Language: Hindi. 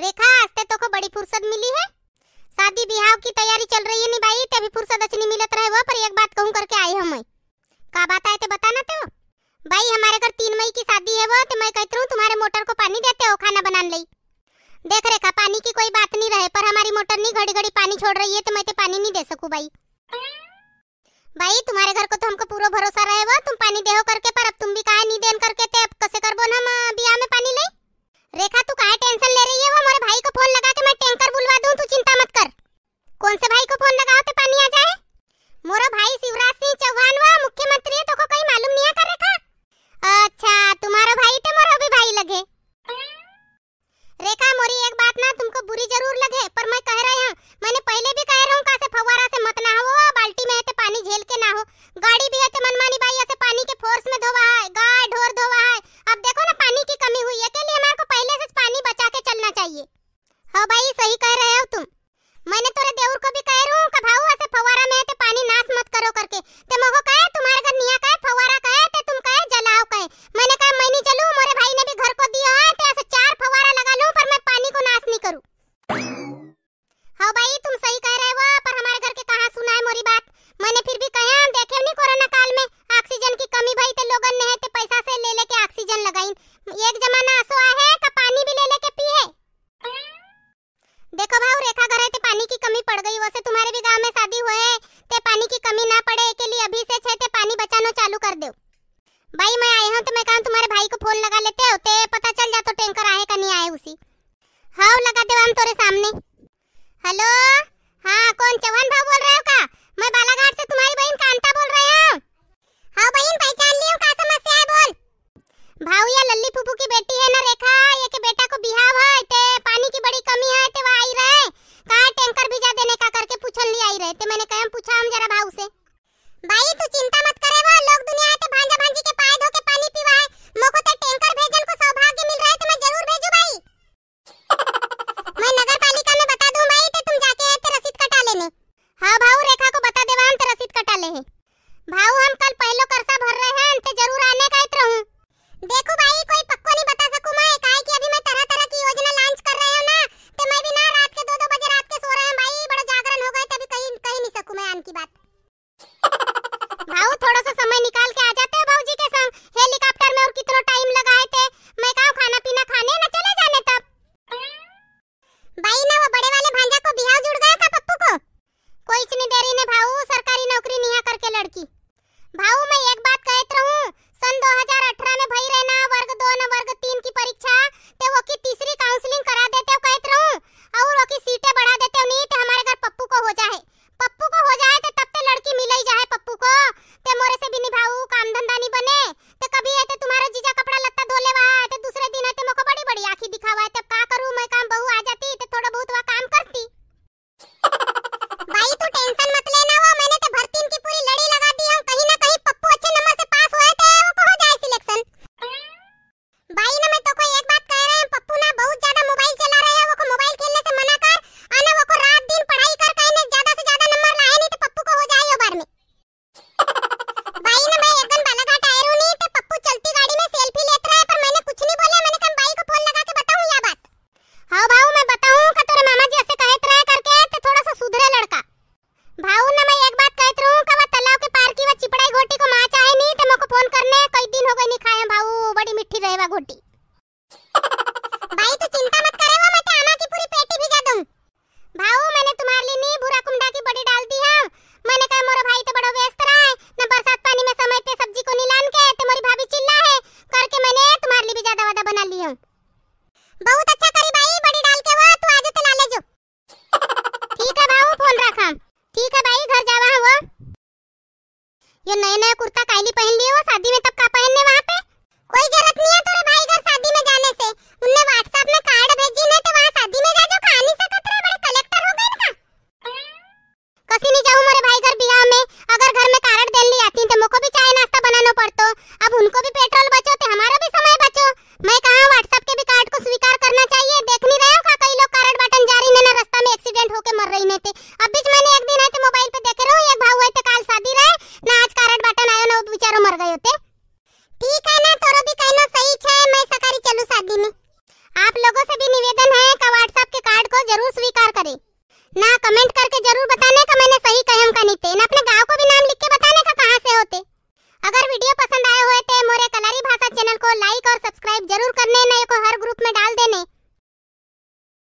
रेखा आज ते तो को बड़ी फुर्सत मिली है शादी बिहाव की तैयारी चल रही है नी भाई तभी फुर्सत अच्छी नहीं मिलत रहे वो पर एक बात कहूँ करके आई हम का बात आए थे तो बताना तो भाई हमारे घर तीन मई की शादी है वो तो मैं कहती हूँ तुम्हारे मोटर को पानी देते हो खाना बनाने ली देख रेखा पानी की कोई बात नहीं रहे पर हमारी मोटर नहीं घड़ी घड़ी पानी छोड़ रही है तो मैं तो पानी नहीं दे सकूँ भाई भाई तुम्हारे घर को तो हमको पूरा भरोसा रहे वो तुम पानी देहो करके पर अब तुम भी कहा नहीं देन करके ते तो अब कैसे करबो ना बिया में पानी ले जमाना असो आहे का पानी भी ले लेके पी है देखो भाऊ रेखा घर ते पानी की कमी पड़ गई वैसे तुम्हारे भी गांव में शादी हुए है ते पानी की कमी ना पड़े के लिए अभी से छे ते पानी बचाना चालू कर दो भाई मैं आई हूं तो मैं कहा तुम्हारे भाई को फोन लगा लेते हो ते पता चल जा तो टैंकर आए का नहीं आए उसी हाँ लगा दे हम तोरे सामने हेलो हाँ कौन चौहान भाव बोल रहे हो का मैं बालाघाट से तुम्हारी बहन कांता बोल रही हूँ हाँ बहन पहचान ली हूँ भाऊ या लल्ली पुपू की बेटी है ना रेखा Bye. लेवा घोटी भाई तू चिंता मत करे वो मैं ते आमा की पूरी पेटी भिजा दूं भाऊ मैंने तुम्हारे लिए नी बुरा कुंडा की बड़ी डाल दी है मैंने कहा मोरा भाई तो बड़ो व्यस्त रहा है ना बरसात पानी में समय पे सब्जी को नीलान के ते मोरी भाभी चिल्ला है करके मैंने तुम्हारे लिए भी ज्यादा वादा बना लिया हूं बहुत अच्छा करी भाई बड़ी डाल के वो तू आज तो ला ले जो ठीक है भाऊ फोन रखा ठीक है भाई घर जावा वो ये नए